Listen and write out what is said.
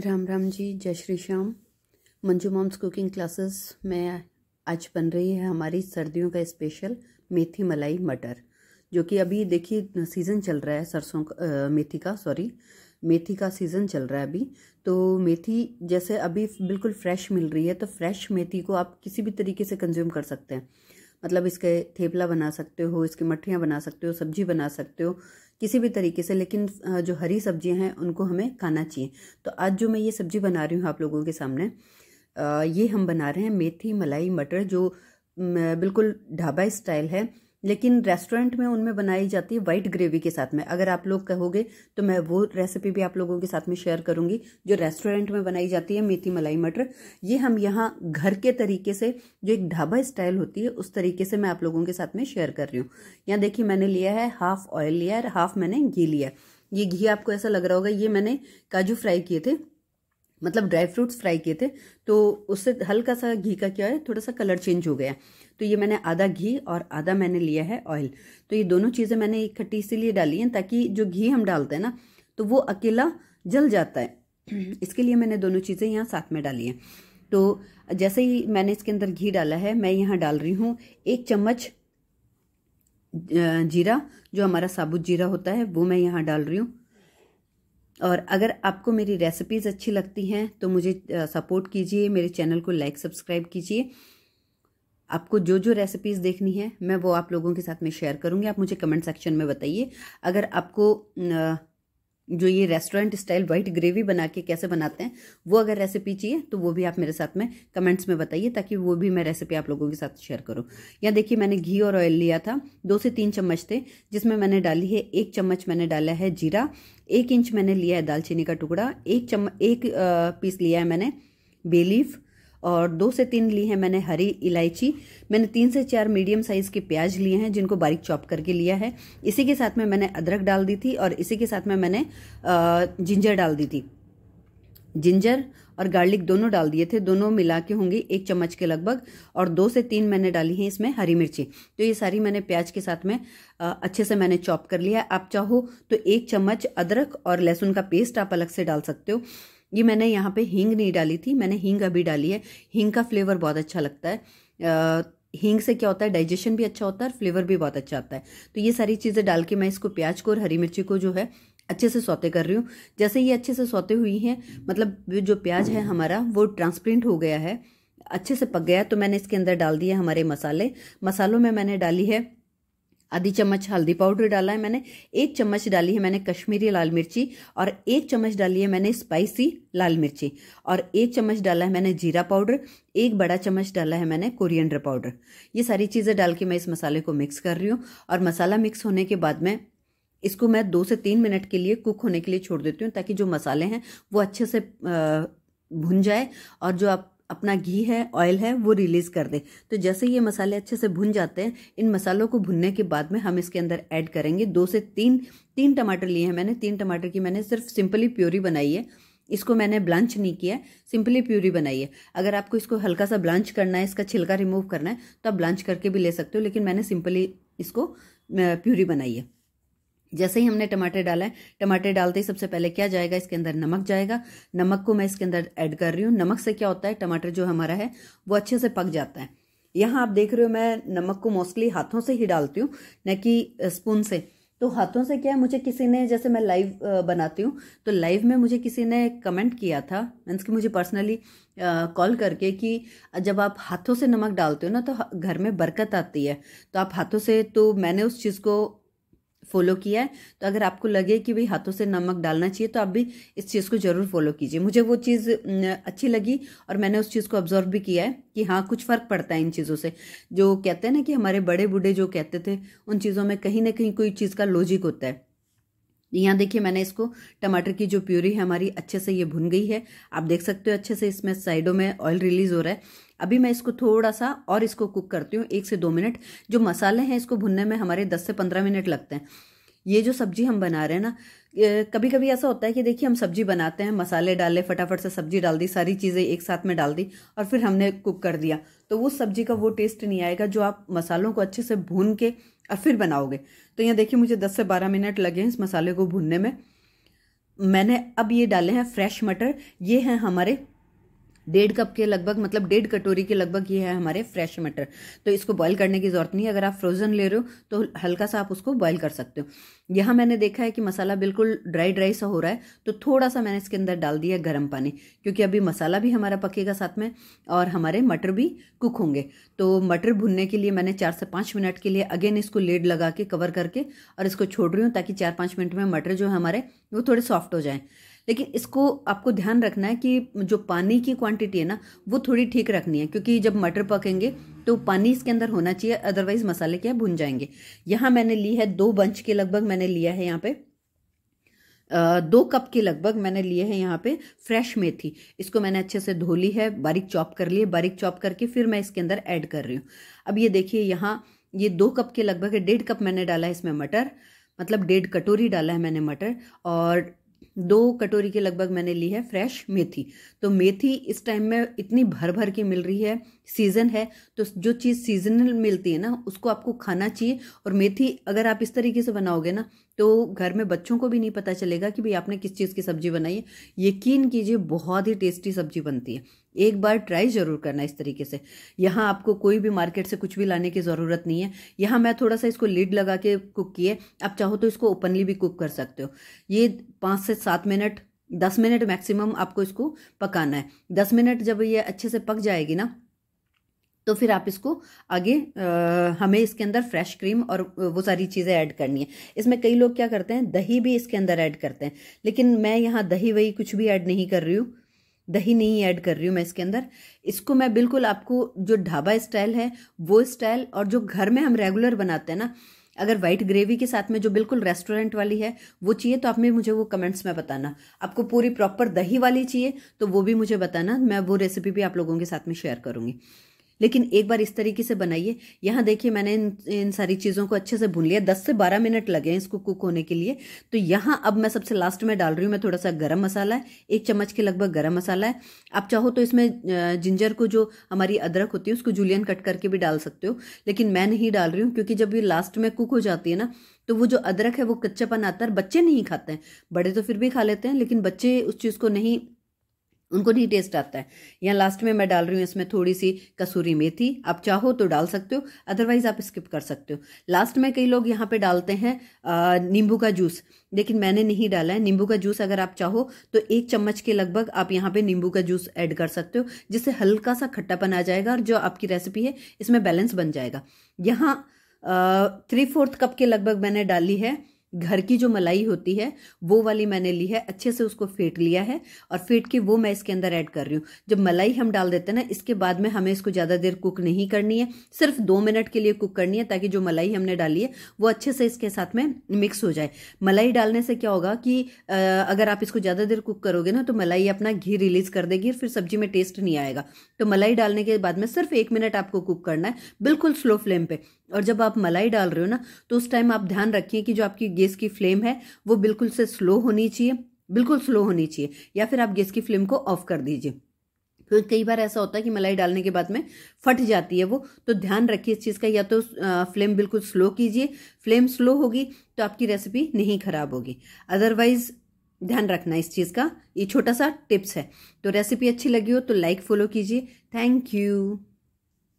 राम राम जी जय Shri Shyam Manju moms cooking classes में आज बन रही है हमारी सर्दियों का स्पेशल मेथी मलाई मटर जो कि अभी देखिए सीज़न चल रहा है सरसों का मेथी का सॉरी मेथी का सीज़न चल रहा है अभी तो मेथी जैसे अभी बिल्कुल फ्रेश मिल रही है तो फ्रेश मेथी को आप किसी भी तरीके से कंज्यूम कर सकते हैं मतलब इसके थेपला बना सकते हो इसकी मठियाँ बना सकते हो सब्जी बना सकते हो किसी भी तरीके से लेकिन जो हरी सब्जियां हैं उनको हमें खाना चाहिए तो आज जो मैं ये सब्जी बना रही हूँ आप लोगों के सामने ये हम बना रहे हैं मेथी मलाई मटर जो बिल्कुल ढाबा स्टाइल है लेकिन रेस्टोरेंट में उनमें बनाई जाती है वाइट ग्रेवी के साथ में अगर आप लोग कहोगे तो मैं वो रेसिपी भी आप लोगों के साथ में शेयर करूंगी जो रेस्टोरेंट में बनाई जाती है मेथी मलाई मटर ये हम यहाँ घर के तरीके से जो एक ढाबा स्टाइल होती है उस तरीके से मैं आप लोगों के साथ में शेयर कर रही हूँ यहाँ देखिए मैंने लिया है हाफ ऑयल लिया है हाफ मैंने घी लिया है ये घी आपको ऐसा लग रहा होगा ये मैंने काजू फ्राई किए थे मतलब ड्राई फ्रूट्स फ्राई किए थे तो उससे हल्का सा घी का क्या है थोड़ा सा कलर चेंज हो गया तो ये मैंने आधा घी और आधा मैंने लिया है ऑयल तो ये दोनों चीज़ें मैंने इकट्ठी इसीलिए डाली हैं ताकि जो घी हम डालते हैं ना तो वो अकेला जल जाता है इसके लिए मैंने दोनों चीज़ें यहाँ साथ में डाली हैं तो जैसे ही मैंने इसके अंदर घी डाला है मैं यहाँ डाल रही हूँ एक चम्मच जीरा जो हमारा साबुत जीरा होता है वो मैं यहाँ डाल रही हूँ और अगर आपको मेरी रेसिपीज़ अच्छी लगती हैं तो मुझे सपोर्ट कीजिए मेरे चैनल को लाइक सब्सक्राइब कीजिए आपको जो जो रेसिपीज़ देखनी है मैं वो आप लोगों के साथ में शेयर करूँगी आप मुझे कमेंट सेक्शन में बताइए अगर आपको जो ये रेस्टोरेंट स्टाइल वाइट ग्रेवी बना के कैसे बनाते हैं वो अगर रेसिपी चाहिए तो वो भी आप मेरे साथ में कमेंट्स में बताइए ताकि वो भी मैं रेसिपी आप लोगों के साथ शेयर करूँ यहाँ देखिए मैंने घी और ऑयल लिया था दो से तीन चम्मच थे जिसमें मैंने डाली है एक चम्मच मैंने डाला है जीरा एक इंच मैंने लिया है दालचीनी का टुकड़ा एक चम्मच एक पीस लिया है मैंने बेलीफ और दो से तीन ली है मैंने हरी इलायची मैंने तीन से चार मीडियम साइज के प्याज लिए हैं जिनको बारीक चॉप करके लिया है इसी के साथ में मैंने अदरक डाल दी थी और इसी के साथ में मैंने जिंजर डाल दी थी जिंजर और गार्लिक दोनों डाल दिए थे दोनों मिला के होंगे एक चम्मच के लगभग और दो से तीन मैंने डाली हैं इसमें हरी मिर्ची तो ये सारी मैंने प्याज के साथ में अच्छे से मैंने चॉप कर लिया आप चाहो तो एक चम्मच अदरक और लहसुन का पेस्ट आप अलग से डाल सकते हो ये मैंने यहाँ पे हींग नहीं डाली थी मैंने हींग अभी डाली है हींग का फ्लेवर बहुत अच्छा लगता है हींग से क्या होता है डाइजेशन भी अच्छा होता है और फ्लेवर भी बहुत अच्छा आता है तो ये सारी चीज़ें डाल के मैं इसको प्याज को और हरी मिर्ची को जो है अच्छे से सौते कर रही हूँ जैसे ये अच्छे से सौते हुई हैं मतलब जो प्याज है हमारा वो ट्रांसपेरेंट हो गया है अच्छे से पक गया तो मैंने इसके अंदर डाल दिए हमारे मसाले मसालों में मैंने डाली है आधी चम्मच हल्दी पाउडर डाला है मैंने एक चम्मच डाली है मैंने कश्मीरी लाल मिर्ची और एक चम्मच डाली है मैंने स्पाइसी लाल मिर्ची और एक चम्मच डाला है मैंने जीरा पाउडर एक बड़ा चम्मच डाला है मैंने कोरिएंडर पाउडर ये सारी चीज़ें डाल के मैं इस मसाले को मिक्स कर रही हूँ और मसाला मिक्स होने के बाद में इसको मैं दो से तीन मिनट के लिए कुक होने के लिए छोड़ देती हूँ ताकि जो मसाले हैं वो अच्छे से भुन जाए और जो आप अपना घी है ऑयल है वो रिलीज़ कर दें तो जैसे ये मसाले अच्छे से भुन जाते हैं इन मसालों को भुनने के बाद में हम इसके अंदर ऐड करेंगे दो से तीन तीन टमाटर लिए हैं मैंने तीन टमाटर की मैंने सिर्फ सिंपली प्योरी बनाई है इसको मैंने ब्लांच नहीं किया सिंपली प्यूरी बनाई है अगर आपको इसको हल्का सा ब्लांच करना है इसका छिलका रिमूव करना है तो आप ब्लांच करके भी ले सकते हो लेकिन मैंने सिंपली इसको प्यूरी बनाई है जैसे ही हमने टमाटर डाला है टमाटर डालते ही सबसे पहले क्या जाएगा इसके अंदर नमक जाएगा नमक को मैं इसके अंदर ऐड कर रही हूँ नमक से क्या होता है टमाटर जो हमारा है वो अच्छे से पक जाता है यहाँ आप देख रहे हो मैं नमक को मोस्टली हाथों से ही डालती हूँ न कि स्पून से तो हाथों से क्या है मुझे किसी ने जैसे मैं लाइव बनाती हूँ तो लाइव में मुझे किसी ने कमेंट किया था मीन्स कि मुझे पर्सनली कॉल करके कि जब आप हाथों से नमक डालते हो ना तो घर में बरकत आती है तो आप हाथों से तो मैंने उस चीज़ को फॉलो किया है तो अगर आपको लगे कि भाई हाथों से नमक डालना चाहिए तो आप भी इस चीज़ को ज़रूर फॉलो कीजिए मुझे वो चीज़ अच्छी लगी और मैंने उस चीज़ को ऑब्जर्व भी किया है कि हाँ कुछ फ़र्क पड़ता है इन चीज़ों से जो कहते हैं ना कि हमारे बड़े बूढ़े जो कहते थे उन चीज़ों में कहीं ना कहीं कोई चीज़ का लॉजिक होता है यहाँ देखिए मैंने इसको टमाटर की जो प्यूरी है हमारी अच्छे से ये भुन गई है आप देख सकते हो अच्छे से इसमें साइडों में ऑयल रिलीज हो रहा है अभी मैं इसको थोड़ा सा और इसको कुक करती हूँ एक से दो मिनट जो मसाले हैं इसको भुनने में हमारे दस से पंद्रह मिनट लगते हैं ये जो सब्जी हम बना रहे हैं ना कभी कभी ऐसा होता है कि देखिए हम सब्जी बनाते हैं मसाले डाले फटाफट से सब्जी डाल दी सारी चीज़ें एक साथ में डाल दी और फिर हमने कुक कर दिया तो वो सब्जी का वो टेस्ट नहीं आएगा जो आप मसालों को अच्छे से भून के और फिर बनाओगे तो यहाँ देखिए मुझे दस से बारह मिनट लगे हैं इस मसाले को भूनने में मैंने अब ये डाले हैं फ्रेश मटर ये हैं हमारे डेढ़ कप के लगभग मतलब डेढ़ कटोरी के लगभग ये है हमारे फ्रेश मटर तो इसको बॉईल करने की ज़रूरत नहीं है अगर आप फ्रोज़न ले रहे हो तो हल्का सा आप उसको बॉईल कर सकते हो यहाँ मैंने देखा है कि मसाला बिल्कुल ड्राई ड्राई सा हो रहा है तो थोड़ा सा मैंने इसके अंदर डाल दिया गर्म पानी क्योंकि अभी मसाला भी हमारा पकेगा साथ में और हमारे मटर भी कुक होंगे तो मटर भुनने के लिए मैंने चार से पाँच मिनट के लिए अगेन इसको लेड लगा के कवर करके और इसको छोड़ रही हूँ ताकि चार पाँच मिनट में मटर जो है हमारे वो थोड़े सॉफ्ट हो जाएँ लेकिन इसको आपको ध्यान रखना है कि जो पानी की क्वांटिटी है ना वो थोड़ी ठीक रखनी है क्योंकि जब मटर पकेंगे तो पानी इसके अंदर होना चाहिए अदरवाइज मसाले क्या भुन जाएंगे यहाँ मैंने ली है दो बंच के लगभग मैंने लिया है यहाँ पे दो कप के लगभग मैंने लिए हैं यहाँ पे फ्रेश मेथी इसको मैंने अच्छे से धो ली है बारीक चॉप कर लिए बारीक चॉप करके फिर मैं इसके अंदर ऐड कर रही हूँ अब ये देखिए यहाँ ये दो कप के लगभग है डेढ़ कप मैंने डाला है इसमें मटर मतलब डेढ़ कटोरी डाला है मैंने मटर और दो कटोरी के लगभग मैंने ली है फ्रेश मेथी तो मेथी इस टाइम में इतनी भर भर के मिल रही है सीज़न है तो जो चीज़ सीजनल मिलती है ना उसको आपको खाना चाहिए और मेथी अगर आप इस तरीके से बनाओगे ना तो घर में बच्चों को भी नहीं पता चलेगा कि भाई आपने किस चीज़ की सब्ज़ी बनाई है यकीन कीजिए बहुत ही टेस्टी सब्ज़ी बनती है एक बार ट्राई ज़रूर करना इस तरीके से यहाँ आपको कोई भी मार्केट से कुछ भी लाने की ज़रूरत नहीं है यहाँ मैं थोड़ा सा इसको लीड लगा के कुक किए आप चाहो तो इसको ओपनली भी कुक कर सकते हो ये पाँच से सात मिनट दस मिनट मैक्सिमम आपको इसको पकाना है दस मिनट जब ये अच्छे से पक जाएगी ना तो फिर आप इसको आगे आ, हमें इसके अंदर फ्रेश क्रीम और वो सारी चीज़ें ऐड करनी है इसमें कई लोग क्या करते हैं दही भी इसके अंदर ऐड करते हैं लेकिन मैं यहाँ दही वही कुछ भी ऐड नहीं कर रही हूँ दही नहीं ऐड कर रही हूँ मैं इसके अंदर इसको मैं बिल्कुल आपको जो ढाबा स्टाइल है वो स्टाइल और जो घर में हम रेगुलर बनाते हैं ना अगर वाइट ग्रेवी के साथ में जो बिल्कुल रेस्टोरेंट वाली है वो चाहिए तो आप में मुझे वो कमेंट्स में बताना आपको पूरी प्रॉपर दही वाली चाहिए तो वो भी मुझे बताना मैं वो रेसिपी भी आप लोगों के साथ में शेयर करूँगी लेकिन एक बार इस तरीके से बनाइए यहाँ देखिए मैंने इन इन सारी चीज़ों को अच्छे से भून लिया दस से बारह मिनट लगे हैं इसको कुक होने के लिए तो यहाँ अब मैं सबसे लास्ट में डाल रही हूँ मैं थोड़ा सा गर्म मसाला है एक चम्मच के लगभग गर्म मसाला है आप चाहो तो इसमें जिंजर को जो हमारी अदरक होती है उसको जूलियन कट करके भी डाल सकते हो लेकिन मैं नहीं डाल रही हूँ क्योंकि जब ये लास्ट में कुक हो जाती है ना तो वो जो अदरक है वो कच्चापन आता है बच्चे नहीं खाते हैं बड़े तो फिर भी खा लेते हैं लेकिन बच्चे उस चीज़ को नहीं उनको नहीं टेस्ट आता है यहाँ लास्ट में मैं डाल रही हूँ इसमें थोड़ी सी कसूरी मेथी आप चाहो तो डाल सकते हो अदरवाइज आप स्किप कर सकते हो लास्ट में कई लोग यहाँ पे डालते हैं नींबू का जूस लेकिन मैंने नहीं डाला है नींबू का जूस अगर आप चाहो तो एक चम्मच के लगभग आप यहाँ पे नींबू का जूस ऐड कर सकते हो जिससे हल्का सा खट्टापन आ जाएगा और जो आपकी रेसिपी है इसमें बैलेंस बन जाएगा यहाँ थ्री फोर्थ कप के लगभग मैंने डाली है घर की जो मलाई होती है वो वाली मैंने ली है अच्छे से उसको फेंट लिया है और फेंट के वो मैं इसके अंदर ऐड कर रही हूँ जब मलाई हम डाल देते हैं ना इसके बाद में हमें इसको ज़्यादा देर कुक नहीं करनी है सिर्फ दो मिनट के लिए कुक करनी है ताकि जो मलाई हमने डाली है वो अच्छे से इसके साथ में मिक्स हो जाए मलाई डालने से क्या होगा कि अगर आप इसको ज़्यादा देर कुक करोगे ना तो मलाई अपना घी रिलीज कर देगी और फिर सब्जी में टेस्ट नहीं आएगा तो मलाई डालने के बाद में सिर्फ एक मिनट आपको कुक करना है बिल्कुल स्लो फ्लेम पर और जब आप मलाई डाल रहे हो ना तो उस टाइम आप ध्यान रखिए कि जो आपकी गैस की फ्लेम है वो बिल्कुल से स्लो होनी चाहिए बिल्कुल स्लो होनी चाहिए या फिर आप गैस की फ्लेम को ऑफ कर दीजिए क्योंकि तो कई बार ऐसा होता है कि मलाई डालने के बाद में फट जाती है वो तो ध्यान रखिए इस चीज़ का या तो फ्लेम बिल्कुल स्लो कीजिए फ्लेम स्लो होगी तो आपकी रेसिपी नहीं खराब होगी अदरवाइज ध्यान रखना इस चीज़ का ये छोटा सा टिप्स है तो रेसिपी अच्छी लगी हो तो लाइक फॉलो कीजिए थैंक यू